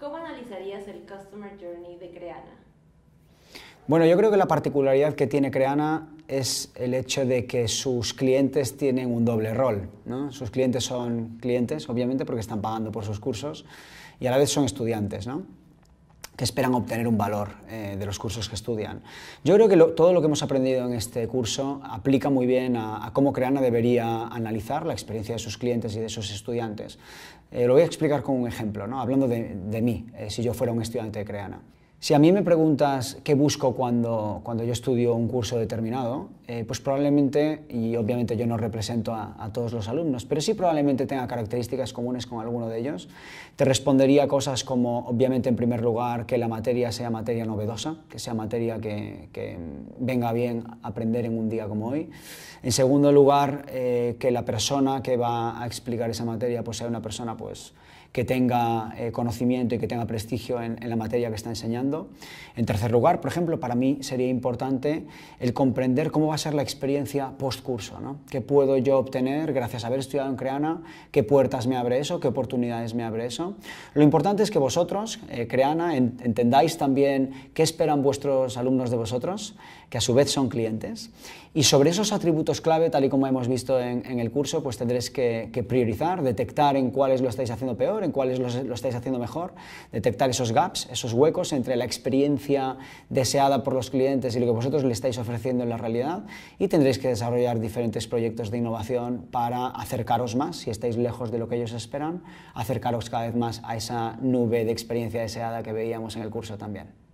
¿Cómo analizarías el Customer Journey de Creana? Bueno, yo creo que la particularidad que tiene Creana es el hecho de que sus clientes tienen un doble rol. ¿no? Sus clientes son clientes, obviamente, porque están pagando por sus cursos y a la vez son estudiantes. ¿no? que esperan obtener un valor eh, de los cursos que estudian. Yo creo que todo lo que hemos aprendido en este curso aplica muy bien a, cómo Creana debería analizar la experiencia de sus clientes y de sus estudiantes. Eh, lo voy a explicar con un ejemplo, ¿no? hablando de, mí, eh, si yo fuera un estudiante de Creana. Si a mí me preguntas qué busco cuando, cuando yo estudio un curso determinado, eh, pues probablemente, y obviamente yo no represento a, todos los alumnos, pero sí probablemente tenga características comunes con alguno de ellos, te respondería cosas como, obviamente, en primer lugar, que la materia sea materia novedosa, que sea materia que, venga bien aprender en un día como hoy. En segundo lugar, eh, que la persona que va a explicar esa materia pues sea una persona pues, que tenga eh, conocimiento y que tenga prestigio en la materia que está enseñando en tercer lugar, por ejemplo, para mí sería importante el comprender cómo va a ser la experiencia post-curso, ¿no? qué puedo yo obtener gracias a haber estudiado en Creana, qué puertas me abre eso, qué oportunidades me abre eso. Lo importante es que vosotros, eh, Creana, entendáis también qué esperan vuestros alumnos de vosotros, que a su vez son clientes, y sobre esos atributos clave, tal y como hemos visto en, el curso, pues tendréis que, priorizar, detectar en cuáles lo estáis haciendo peor, en cuáles lo, lo estáis haciendo mejor, detectar esos gaps, esos huecos entre la experiencia deseada por los clientes y lo que vosotros le estáis ofreciendo en la realidad y tendréis que desarrollar diferentes proyectos de innovación para acercaros más, si estáis lejos de lo que ellos esperan, acercaros cada vez más a esa nube de experiencia deseada que veíamos en el curso también.